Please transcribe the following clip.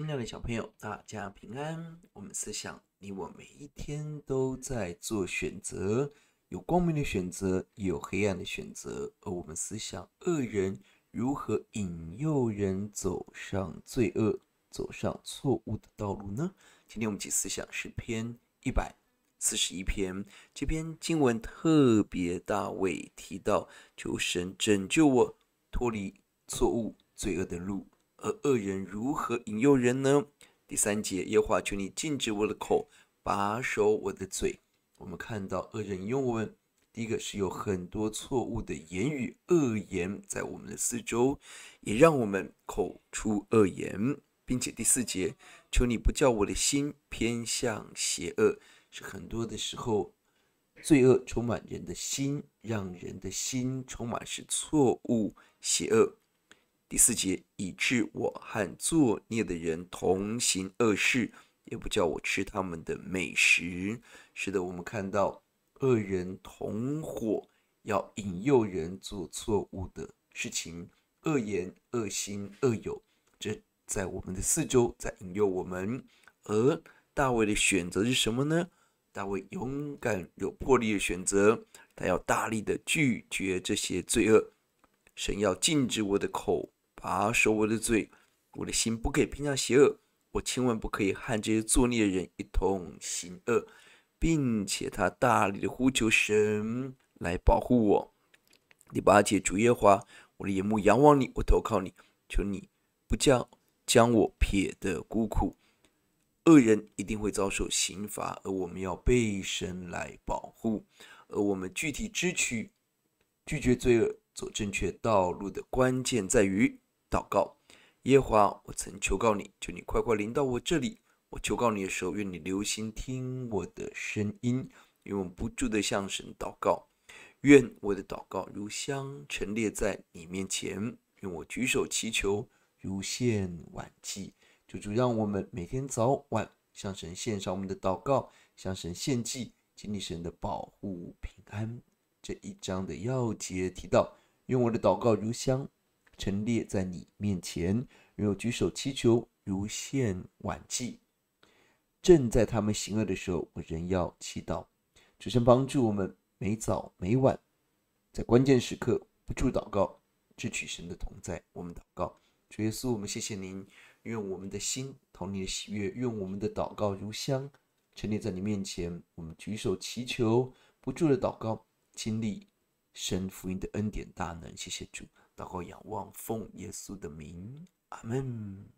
亲爱的小朋友，大家平安。我们思想，你我每一天都在做选择，有光明的选择，也有黑暗的选择。而我们思想，恶人如何引诱人走上罪恶、走上错误的道路呢？今天我们起思想诗篇一百四十一篇，这篇经文特别大卫提到，求神拯救我，脱离错误、罪恶的路。而恶人如何引诱人呢？第三节，耶和华求你禁止我的口，把守我的嘴。我们看到恶人用我们第一个是有很多错误的言语恶言在我们的四周，也让我们口出恶言，并且第四节，求你不叫我的心偏向邪恶，是很多的时候，罪恶充满人的心，让人的心充满是错误、邪恶。第四节，以致我和作孽的人同行恶事，也不叫我吃他们的美食。是的，我们看到恶人同伙要引诱人做错误的事情，恶言、恶心、恶友，这在我们的四周在引诱我们。而大卫的选择是什么呢？大卫勇敢有魄力的选择，他要大力的拒绝这些罪恶。神要禁止我的口。把守我的嘴，我的心不可以偏向邪恶，我千万不可以和这些作孽的人一同行恶，并且他大力的呼求神来保护我。第八节主耶和华，我的眼目仰望你，我投靠你，求你不叫将我撇的孤苦。恶人一定会遭受刑罚，而我们要被神来保护。而我们具体支取拒绝罪恶、走正确道路的关键在于。祷告，耶和华，我曾求告你，求你快快临到我这里。我求告你的时候，愿你留心听我的声音，用不住的向神祷告，愿我的祷告如香陈列在你面前，愿我举手祈求，如献晚祭。主主，让我们每天早晚向神献上我们的祷告，向神献祭，经历神的保护平安。这一章的要节提到，用我的祷告如香。陈列在你面前，然后举手祈求，如现晚祭。正在他们行恶的时候，我仍要祈祷。主神帮助我们，每早每晚，在关键时刻不住祷告，智取神的同在。我们祷告，主耶稣，我们谢谢您。愿我们的心同你的喜悦，愿我们的祷告如香，陈列在你面前。我们举手祈求，不住的祷告，经历神福音的恩典大能，谢谢主，祷告仰望，奉耶稣的名，阿门。